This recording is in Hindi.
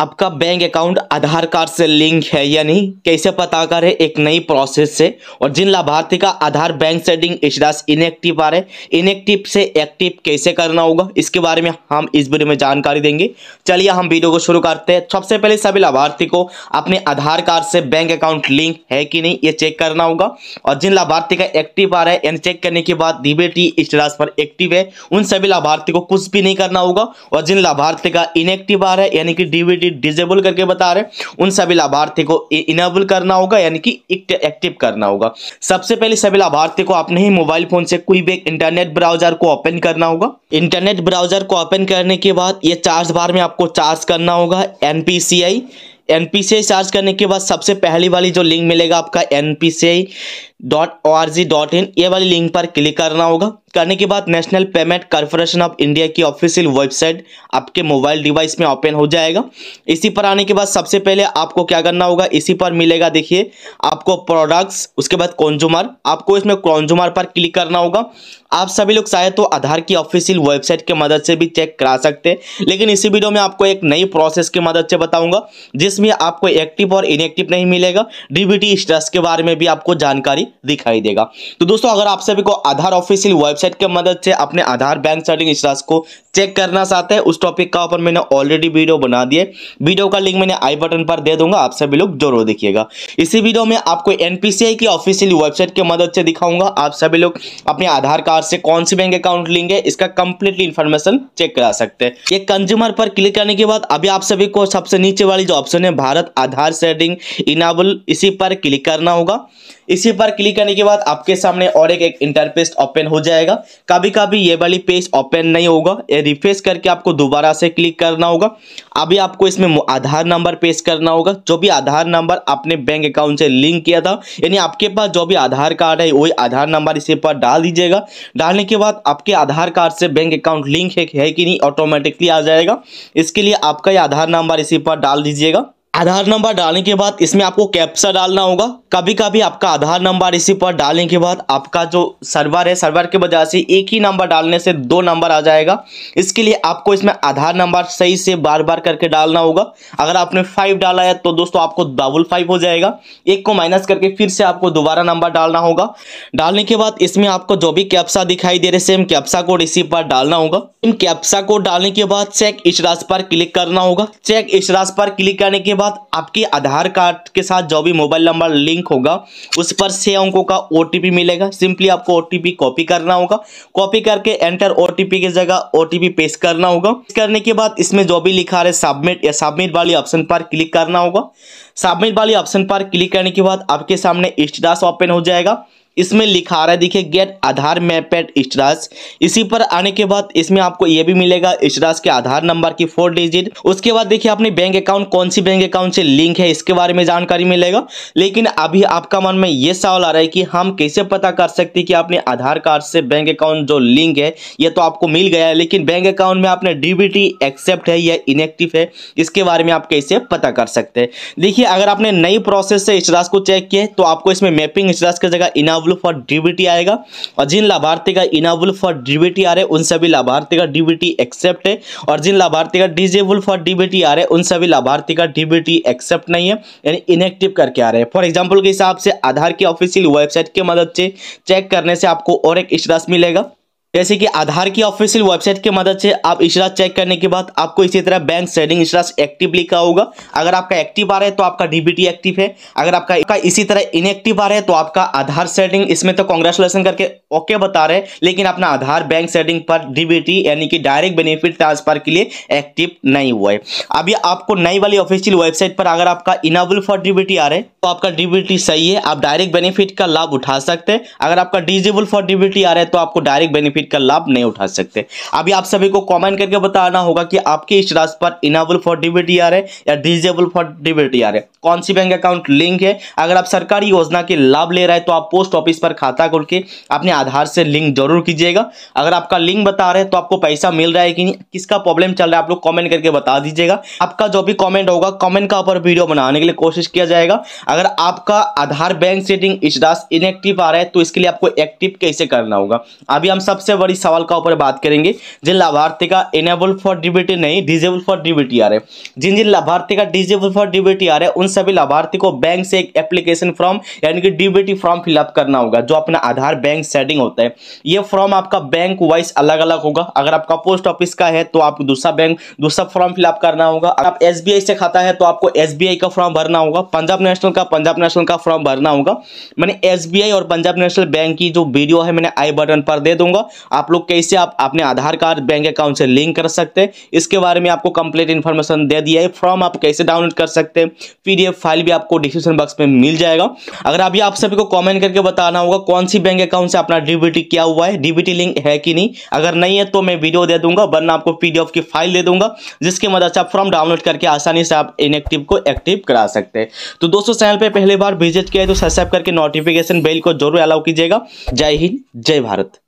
आपका बैंक अकाउंट आधार कार्ड से लिंक है या नहीं कैसे पता करें एक नई प्रोसेस से और जिन लाभार्थी का Aadhaar bank setting status inactive आ रहे इनएक्टिव से एक्टिव कैसे करना होगा इसके बारे में हम इस वीडियो में जानकारी देंगे चलिए हम वीडियो को शुरू करते हैं सबसे पहले सभी लाभार्थी को अपने आधार कार्ड से बैंक अकाउंट लिंक है कि नहीं ये चेक करना होगा और जिन लाभार्थी का एक्टिव आ रहा है यानी चेक करने के बाद डीबीटी स्टास पर एक्टिव है उन सभी लाभार्थी को कुछ भी नहीं करना होगा और जिन लाभार्थी का इनएक्टिव आ रहा है यानी कि डीबीटी कि डिजेबल करके बता रहे उन सभी लाभार्थी को इनेबल करना होगा यानी कि एक्टिव करना होगा सबसे पहले सभी लाभार्थी को अपने ही मोबाइल फोन से कोई भी इंटरनेट ब्राउजर को ओपन करना होगा इंटरनेट ब्राउजर को ओपन करने के बाद ये चार्ज बार में आपको चार्ज करना होगा एन एन चार्ज करने के बाद सबसे पहली वाली जो लिंक मिलेगा आपका N dot O R G dot in ये वाली लिंक पर क्लिक करना होगा करने के बाद national payment corporation of India की ऑफिशियल वेबसाइट आपके मोबाइल डिवाइस में ओपन हो जाएगा इसी पर आने के बाद सबसे पहले आपको क्या करना होगा इसी पर मिलेगा देखिए आपको प्रोडक्ट्स उसके बाद कंज्यूमर आपको इसमें कंज्यूमर पर क्लिक करना होगा आप सभी लोग चाहे तो आधार की ऑफिशियल वेबसाइट की मदद से भी चेक करा सकते हैं लेकिन इसी वीडियो में आपको एक नई प्रोसेस की मदद से बताऊंगा जिसमें आपको एक्टिव और इनएक्टिव नहीं मिलेगा डीबीटी स्ट्रस के बारे में भी आपको जानकारी दिखाई देगा तो दोस्तों अगर आप सभी को आधार ऑफिशियल वेबसाइट के मदद से अपने आधार बैंक सेटिंग स्टास को चेक करना चाहते हैं उस टॉपिक का ऊपर मैंने ऑलरेडी वीडियो बना दिए वीडियो का लिंक मैंने आई बटन पर दे दूंगा आप सभी लोग जरूर देखिएगा इसी वीडियो में आपको एनपीसीआई की ऑफिशियल वेबसाइट के मदद से दिखाऊंगा आप सभी लोग अपने आधार कार्ड से कौन सी बैंक अकाउंट लेंगे इसका कंप्लीटली इन्फॉर्मेशन चेक करा सकते हैं ये कंज्यूमर पर क्लिक करने के बाद अभी आप सभी को सबसे नीचे वाली जो ऑप्शन है भारत आधार सेटिंग इनाबल इसी पर क्लिक करना होगा इसी पर क्लिक करने के बाद आपके सामने और एक एक इंटरपेज ओपन हो जाएगा कभी कभी ये वाली पेज ओपन नहीं होगा ये रिफ्रेश करके आपको दोबारा से क्लिक करना होगा अभी आपको इसमें आधार नंबर पेश करना होगा जो भी आधार नंबर आपने बैंक अकाउंट से लिंक किया था यानी आपके पास जो भी आधार कार्ड है वही आधार नंबर इसी पर डाल दीजिएगा डालने के बाद आपके आधार कार्ड से बैंक अकाउंट लिंक है, है कि नहीं ऑटोमेटिकली आ जाएगा इसके लिए आपका ये आधार नंबर इसी पर डाल दीजिएगा आधार नंबर डालने के बाद इसमें आपको कैप्सा डालना होगा कभी कभी आपका आधार नंबर इसी पर डालने के बाद आपका जो सर्वर है सर्वर के वजह से एक ही नंबर डालने से दो नंबर आ जाएगा इसके लिए आपको इसमें आधार नंबर सही से बार बार करके डालना होगा अगर आपने फाइव डाला है तो दोस्तों आपको डबल फाइव हो जाएगा एक को माइनस करके फिर से आपको दोबारा नंबर डालना होगा डालने के बाद इसमें आपको जो भी कैप्सा दिखाई दे रहे सेम कैप्सा कोड इसी पर डालना होगा इन कैप्सा कोड डालने के बाद चेक इस पर क्लिक करना होगा चेक इस पर क्लिक करने के बाद बाद आपके आधार कार्ड के साथ जो भी मोबाइल नंबर लिंक होगा उस पर छः अंकों का ओ मिलेगा सिंपली आपको ओ कॉपी करना होगा कॉपी करके एंटर ओ की जगह ओ पेस्ट करना होगा करने के बाद इसमें जो भी लिखा रहे सबमिट या सबमिट वाली ऑप्शन पर क्लिक करना होगा सबमिट वाली ऑप्शन पर क्लिक करने के बाद आपके सामने स्टेटस ओपन हो जाएगा इसमें लिखा रहा है देखिए get Aadhaar mapped status इसी पर आने के बाद इसमें आपको ये भी मिलेगा स्ट्रास के आधार नंबर की फोर डिजिट उसके बाद देखिए अपने बैंक अकाउंट कौन सी बैंक अकाउंट से लिंक है इसके बारे में जानकारी मिलेगा लेकिन अभी आपका मन में ये सवाल आ रहा है कि हम कैसे पता कर सकते कि आपने आधार कार्ड से बैंक अकाउंट जो लिंक है ये तो आपको मिल गया है लेकिन बैंक अकाउंट में आपने डी एक्सेप्ट है या इनएक्टिव है इसके बारे में आप कैसे पता कर सकते हैं देखिए अगर आपने नई प्रोसेस से इस को चेक किया तो आपको इसमें मैपिंग इस की जगह इनाव इनाबल फॉर डीबीटी आएगा और जिन लाभार्थी का इनाबल फॉर डीबीटी आ रहे उन सभी लाभार्थी का डीबीटी एक्सेप्ट है और जिन लाभार्थी का डिजेबल फॉर डीबीटी आ रहे उन सभी लाभार्थी का डीबीटी एक्सेप्ट नहीं है यानी इनएक्टिव करके आ रहे हैं फॉर एग्जाम्पल के हिसाब से आधार की ऑफिशियल वेबसाइट की मदद से चेक करने से आपको और एक इश्रास मिलेगा जैसे कि आधार की ऑफिशियल वेबसाइट की मदद से आप इशराज चेक करने के बाद आपको इसी तरह बैंक सेडिंग इशराज एक्टिव लिखा होगा अगर आपका एक्टिव आ रहा है तो आपका डीबीटी एक्टिव है अगर आपका इसी तरह इनएक्टिव आ रहा है तो आपका आधार सेटिंग इसमें तो कॉन्ग्रेचुलेसन करके ओके बता रहे हैं लेकिन अपना आधार बैंक सेटिंग पर डीबीटी यानी कि डायरेक्ट बेनिफिट ट्रांसफर के लिए एक्टिव नहीं हुआ है अभी आपको नई वाली ऑफिशियल वेबसाइट पर अगर आपका इनाबल फॉर डीबीटी आ रहा है तो आपका डीबीटी सही है आप डायरेक्ट बेनिफिट का लाभ उठा सकते हैं अगर आपका डिजेबल फॉर डीबीटी आ रहा है तो आपको डायरेक्ट बेनिफिट का लाभ नहीं उठा सकते अभी आप सभी को कॉमेंट करके बताना होगा कि आपके इस राशि पर इनाबल फॉर डीबीटी आ रहे या डिजेबल फॉर डीबीटी आ रहे कौन सी बैंक अकाउंट लिंक है अगर आप सरकारी योजना के लाभ ले रहे हैं तो आप पोस्ट ऑफिस पर खाता खोल के अपने आधार से लिंक जरूर कीजिएगा अगर आपका लिंक बता रहे हैं तो आपको पैसा मिल रहा है कि नहीं किसका प्रॉब्लम चल रहा है आप लोग कॉमेंट करके बता दीजिएगा आपका जो भी कॉमेंट होगा कॉमेंट का ऊपर वीडियो बनाने के लिए कोशिश किया जाएगा अगर आपका आधार बैंक सेटिंग इजरास इनएक्टिव आ रहा है तो इसके लिए आपको एक्टिव कैसे करना होगा अभी हम सबसे बड़ी सवाल का ऊपर बात करेंगे जिन लाभार्थी का इनेबल फॉर डिबिटी नहीं डिजेबल फॉर डिबिटी आ रहे जिन जिन लाभार्थी का डिजेबल फॉर डिबिटी आ रहे उन सभी लाभार्थी को बैंक से एक एप्लीकेशन फॉर्म यानी कि डिबिटी फॉर्म फिलअप करना होगा जो अपना आधार बैंक सेट सेटिंग होता है ये फॉर्म आपका बैंक वाइज अलग अलग होगा अगर आपका पोस्ट ऑफिस का है तो आपको दूसरा बैंक दूसरा फॉर्म फिलअप करना होगा अगर आप एस से खाता है तो आपको एस का फॉर्म भरना होगा पंजाब नेशनल का पंजाब नेशनल का फॉर्म भरना होगा मैंने एस और पंजाब नेशनल बैंक की जो वीडियो है मैंने आई बटन पर दे दूंगा आप लोग कैसे आप अपने आधार कार्ड बैंक अकाउंट से लिंक कर सकते हैं इसके बारे में आपको कंप्लीट इन्फॉर्मेशन दे दिया है फॉर्म आप कैसे डाउनलोड कर सकते हैं पीडीएफ फाइल भी आपको डिस्क्रिप्शन बॉक्स में मिल जाएगा अगर अभी आप सभी को कमेंट करके बताना होगा कौन सी बैंक अकाउंट से अपना मेरा डीबीटी क्या हुआ है डीबीटी लिंक है कि नहीं अगर नहीं है तो मैं वीडियो दे दूंगा वरना आपको पीडीएफ की फाइल दे दूंगा जिसकी मदद से आप फॉर्म डाउनलोड करके आसानी से आप इनएक्टिव को एक्टिव करा सकते हैं तो दोस्तों चैनल पर पहली बार विजिट किया है तो सब्सक्राइब करके नोटिफिकेशन बेल को जरूर अलाउ कीजिएगा जय हिंद जय भारत